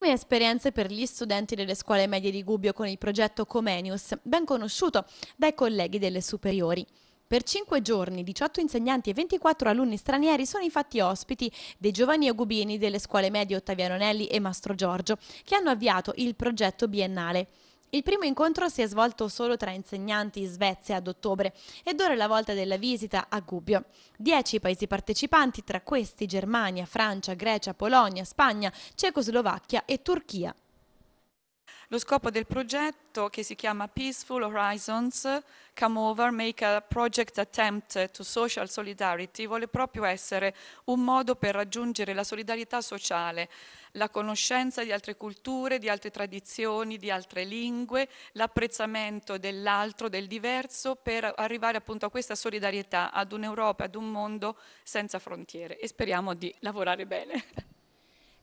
Come esperienze per gli studenti delle scuole medie di Gubbio con il progetto Comenius, ben conosciuto dai colleghi delle superiori. Per cinque giorni 18 insegnanti e 24 alunni stranieri sono infatti ospiti dei giovani agubini delle scuole medie Ottaviano Nelli e Mastro Giorgio, che hanno avviato il progetto biennale. Il primo incontro si è svolto solo tra insegnanti in Svezia ad ottobre ed ora è la volta della visita a Gubbio. Dieci paesi partecipanti, tra questi Germania, Francia, Grecia, Polonia, Spagna, Cecoslovacchia e Turchia. Lo scopo del progetto, che si chiama Peaceful Horizons, Come Over, Make a Project Attempt to Social Solidarity, vuole proprio essere un modo per raggiungere la solidarietà sociale, la conoscenza di altre culture, di altre tradizioni, di altre lingue, l'apprezzamento dell'altro, del diverso, per arrivare appunto a questa solidarietà, ad un'Europa, ad un mondo senza frontiere e speriamo di lavorare bene.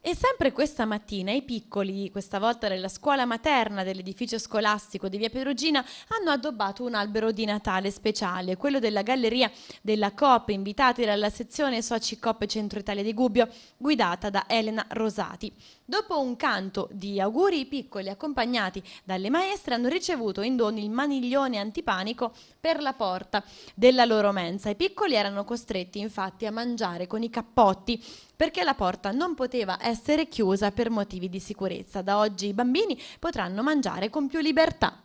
E sempre questa mattina i piccoli, questa volta nella scuola materna dell'edificio scolastico di Via Perugina, hanno addobbato un albero di Natale speciale, quello della galleria della COP, invitati dalla sezione Soci COP Centro Italia di Gubbio, guidata da Elena Rosati. Dopo un canto di auguri, i piccoli, accompagnati dalle maestre, hanno ricevuto in dono il maniglione antipanico per la porta della loro mensa. I piccoli erano costretti infatti a mangiare con i cappotti perché la porta non poteva essere essere chiusa per motivi di sicurezza. Da oggi i bambini potranno mangiare con più libertà.